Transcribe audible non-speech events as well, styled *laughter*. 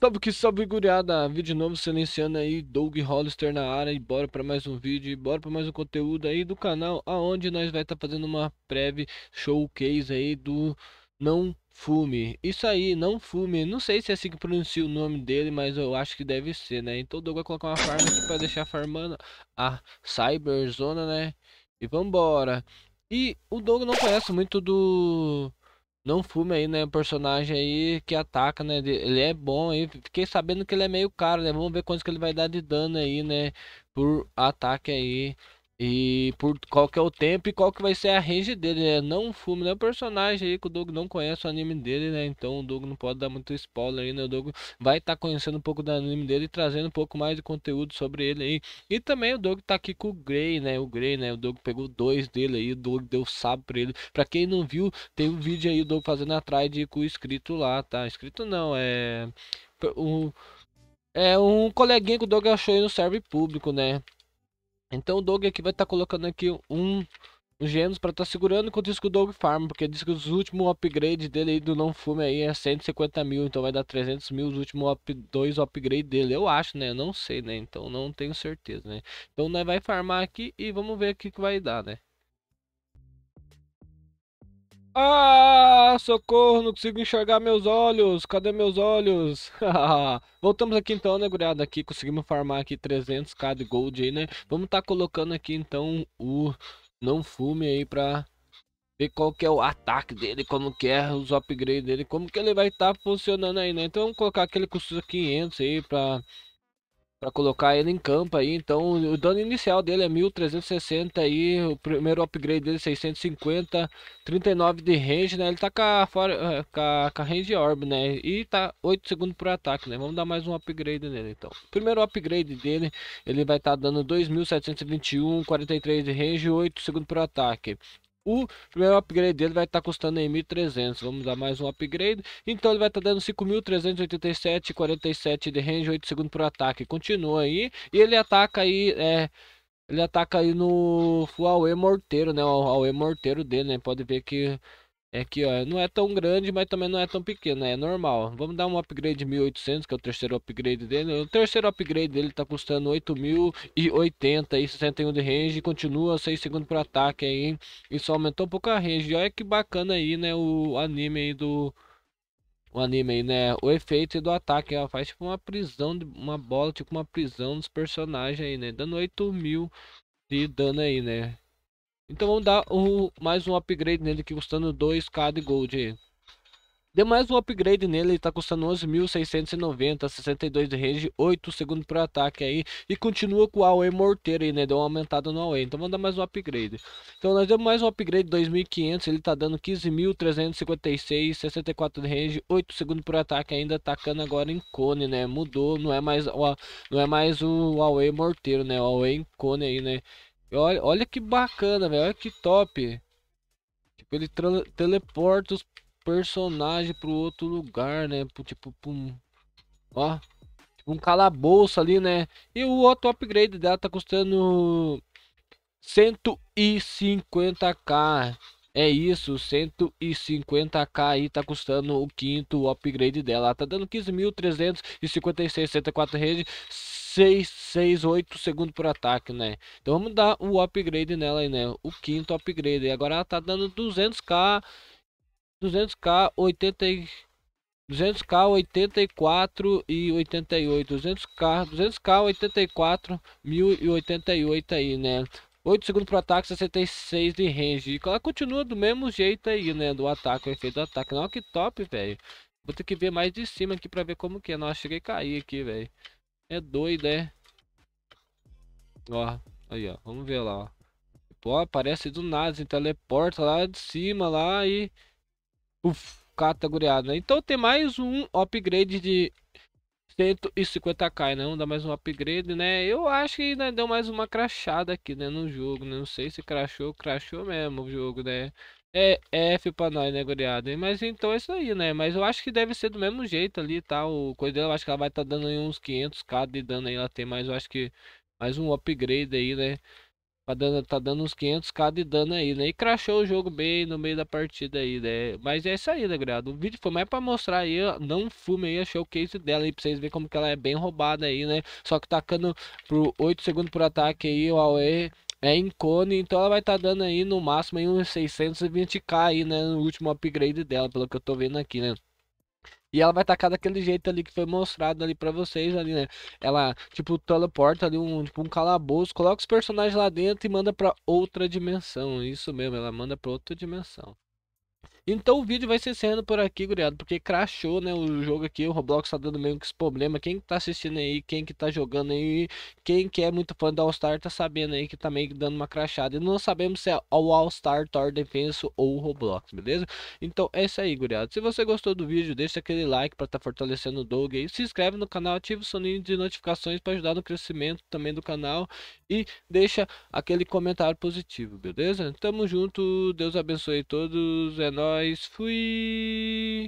Salve que salve, guriada! Vídeo novo silenciando aí, Doug Hollister na área e bora para mais um vídeo, e bora para mais um conteúdo aí do canal, aonde nós vai estar tá fazendo uma breve showcase aí do Não Fume. Isso aí, Não Fume, não sei se é assim que pronuncia o nome dele, mas eu acho que deve ser, né? Então o Doug vai colocar uma farm aqui para deixar farmando a Cyberzona, né? E vambora! E o Doug não conhece muito do não fume aí, né? O personagem aí que ataca, né? Ele é bom aí. Fiquei sabendo que ele é meio caro, né? Vamos ver quanto que ele vai dar de dano aí, né? Por ataque aí. E por qual que é o tempo e qual que vai ser a range dele, né? Não fume, é um personagem aí que o Doug não conhece o anime dele, né? Então o Doug não pode dar muito spoiler aí, né? O Doug vai estar tá conhecendo um pouco do anime dele e trazendo um pouco mais de conteúdo sobre ele aí. E também o Doug tá aqui com o Grey, né? O Grey, né? O Doug pegou dois dele aí, o Doug deu sábio pra ele. Pra quem não viu, tem um vídeo aí do Doug fazendo atrás de com o escrito lá, tá? Escrito não, é. O... É um coleguinha que o Doug achou aí no serve público, né? Então o Doug aqui vai estar tá colocando aqui um genos para estar tá segurando que o disco Dog Farm, porque diz que os últimos upgrades dele aí do não fume aí é 150 mil, então vai dar 300 mil os últimos up, dois upgrades dele, eu acho, né? Eu não sei, né? Então não tenho certeza, né? Então nós né, vai farmar aqui e vamos ver o que vai dar, né? Ah, socorro, não consigo enxergar meus olhos. Cadê meus olhos? *laughs* Voltamos aqui então, né, guriada? Aqui conseguimos farmar aqui 300k de gold aí, né? Vamos estar tá colocando aqui então o não fume aí pra ver qual que é o ataque dele, como que é os upgrades dele, como que ele vai estar tá funcionando aí, né? Então vamos colocar aquele custo 500 aí pra para colocar ele em campo aí. Então, o dano inicial dele é 1360 aí, o primeiro upgrade dele 650, é 39 de range, né? Ele tá eh, com a, com a, range orb, né? E tá 8 segundos por ataque, né? Vamos dar mais um upgrade nele, então. Primeiro upgrade dele, ele vai estar tá dando 2721, 43 de range, 8 segundos por ataque. O primeiro upgrade dele vai estar tá custando em 1.300. Vamos dar mais um upgrade. Então ele vai estar tá dando 5.387, 47 de range, 8 segundos por ataque. Continua aí. E ele ataca aí... É, ele ataca aí no Huawei morteiro, né? O Huawei morteiro dele, né? Pode ver que é que ó, não é tão grande, mas também não é tão pequeno, né? é normal. Vamos dar um upgrade 1800, que é o terceiro upgrade dele. O terceiro upgrade dele tá custando 8080 e 61 de range, continua 6 segundos para ataque aí, e só aumentou um pouco a range. E olha que bacana aí, né, o anime aí do o anime aí, né, o efeito do ataque, ela faz tipo uma prisão de uma bola, tipo uma prisão dos personagens aí, né, dando 8000 de dano aí, né? Então vamos dar o, mais um upgrade nele que custando 2k de gold. Deu mais um upgrade nele, ele tá custando 11.690, 62 de range, 8 segundos para ataque aí. E continua com o AOE morteiro aí, né? Deu uma aumentada no AOE, então vamos dar mais um upgrade. Então nós demos mais um upgrade 2.500, ele tá dando 15.356, 64 de range, 8 segundos para ataque ainda, atacando agora em cone, né? Mudou, não é mais, o, não é mais o AOE morteiro, né? O AOE em cone aí, né? Olha, olha que bacana, velho. Olha que top. Tipo, ele teleporta os personagens pro outro lugar, né? Pro, tipo, pum. Ó. Tipo, um calabouço ali, né? E o outro upgrade dela tá custando 150k. É isso, 150k aí tá custando o quinto upgrade dela. Está tá dando 15.356,74 redes. 6, 6, 8 segundos por ataque, né? Então vamos dar o upgrade nela aí, né? O quinto upgrade. E agora ela tá dando 200k, 200k, 80 e... 200k, 84 e 88, 200k, 200k, 84, 1088 aí, né? 8 segundos para ataque, 66 de range. E ela continua do mesmo jeito aí, né? Do ataque, o efeito do ataque. Não, que top, velho. Vou ter que ver mais de cima aqui para ver como que é. Nossa, cheguei a cair aqui, velho. É doido, é. Ó, aí, ó. Vamos ver lá, ó. aparece do nada, assim, teleporta lá de cima lá e... Uf, categorizado, né? Então tem mais um upgrade de 150k, não dá mais um upgrade, né? Eu acho que ainda né, deu mais uma crachada aqui, né, no jogo, né? Não sei se crachou, crachou mesmo o jogo, né? É, é F pra nós, né, goreada? Mas então é isso aí, né? Mas eu acho que deve ser do mesmo jeito ali, tá? O coisa dela, eu acho que ela vai estar tá dando aí uns 500k de dano aí. Ela tem mais, eu acho que mais um upgrade aí, né? Tá dando, tá dando uns 500k de dano aí, né? E crashou o jogo bem no meio da partida aí, né? Mas é isso aí, né, goreada? O vídeo foi mais pra mostrar aí, não fume aí a showcase dela aí, pra vocês verem como que ela é bem roubada aí, né? Só que tacando por 8 segundos por ataque aí, o AOE é em cone, então ela vai estar tá dando aí no máximo aí uns 620k aí, né, no último upgrade dela, pelo que eu tô vendo aqui, né. E ela vai tacar daquele jeito ali que foi mostrado ali pra vocês ali, né? Ela, tipo, teleporta ali um, tipo, um calabouço, coloca os personagens lá dentro e manda pra outra dimensão. Isso mesmo, ela manda pra outra dimensão. Então o vídeo vai ser sendo por aqui, guriado, porque crashou, né, o jogo aqui, o Roblox tá dando meio que esse problema. Quem que tá assistindo aí, quem que tá jogando aí, quem que é muito fã do All-Star tá sabendo aí que tá meio que dando uma crashada. E não sabemos se é o All-Star, Thor Defense ou o Roblox, beleza? Então é isso aí, guriado. Se você gostou do vídeo, deixa aquele like pra tá fortalecendo o Doug aí. Se inscreve no canal, ativa o sininho de notificações pra ajudar no crescimento também do canal. E deixa aquele comentário positivo, beleza? Tamo junto, Deus abençoe todos, é nóis nós. Fui!